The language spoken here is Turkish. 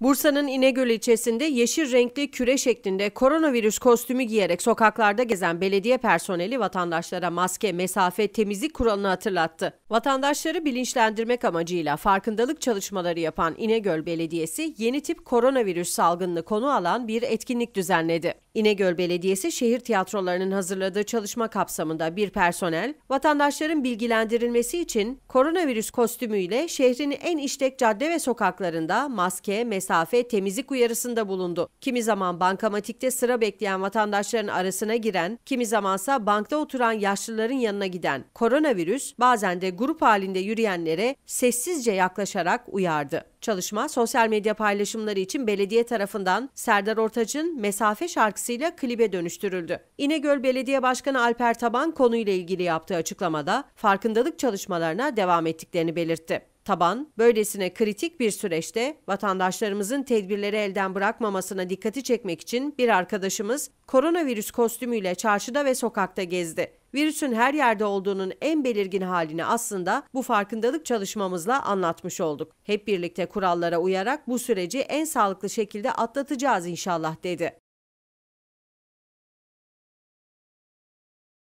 Bursa'nın İnegöl ilçesinde yeşil renkli küre şeklinde koronavirüs kostümü giyerek sokaklarda gezen belediye personeli vatandaşlara maske, mesafe, temizlik kuralını hatırlattı. Vatandaşları bilinçlendirmek amacıyla farkındalık çalışmaları yapan İnegöl Belediyesi yeni tip koronavirüs salgınını konu alan bir etkinlik düzenledi. İnegöl Belediyesi şehir tiyatrolarının hazırladığı çalışma kapsamında bir personel vatandaşların bilgilendirilmesi için koronavirüs kostümüyle şehrin en işlek cadde ve sokaklarında maske, mesafe, mesafe temizlik uyarısında bulundu. Kimi zaman bankamatikte sıra bekleyen vatandaşların arasına giren, kimi zamansa bankta oturan yaşlıların yanına giden koronavirüs bazen de grup halinde yürüyenlere sessizce yaklaşarak uyardı. Çalışma sosyal medya paylaşımları için belediye tarafından Serdar Ortaç'ın Mesafe şarkısıyla klibe dönüştürüldü. İnegöl Belediye Başkanı Alper Taban konuyla ilgili yaptığı açıklamada farkındalık çalışmalarına devam ettiklerini belirtti. Taban, böylesine kritik bir süreçte vatandaşlarımızın tedbirleri elden bırakmamasına dikkati çekmek için bir arkadaşımız koronavirüs kostümüyle çarşıda ve sokakta gezdi. Virüsün her yerde olduğunun en belirgin halini aslında bu farkındalık çalışmamızla anlatmış olduk. Hep birlikte kurallara uyarak bu süreci en sağlıklı şekilde atlatacağız inşallah dedi.